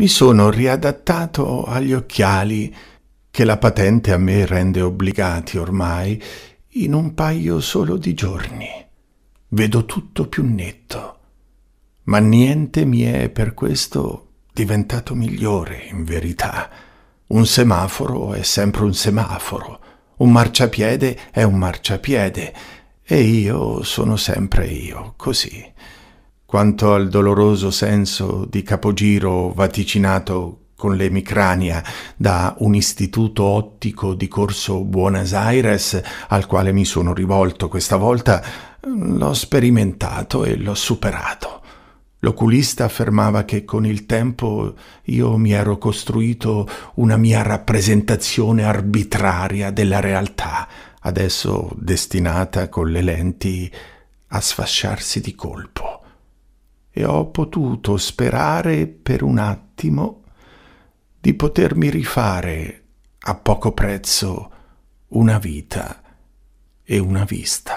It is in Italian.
mi sono riadattato agli occhiali che la patente a me rende obbligati ormai in un paio solo di giorni. Vedo tutto più netto, ma niente mi è per questo diventato migliore in verità. Un semaforo è sempre un semaforo, un marciapiede è un marciapiede e io sono sempre io, così quanto al doloroso senso di capogiro vaticinato con l'emicrania da un istituto ottico di corso Buenos Aires al quale mi sono rivolto questa volta, l'ho sperimentato e l'ho superato. L'oculista affermava che con il tempo io mi ero costruito una mia rappresentazione arbitraria della realtà, adesso destinata con le lenti a sfasciarsi di colpo e ho potuto sperare per un attimo di potermi rifare a poco prezzo una vita e una vista.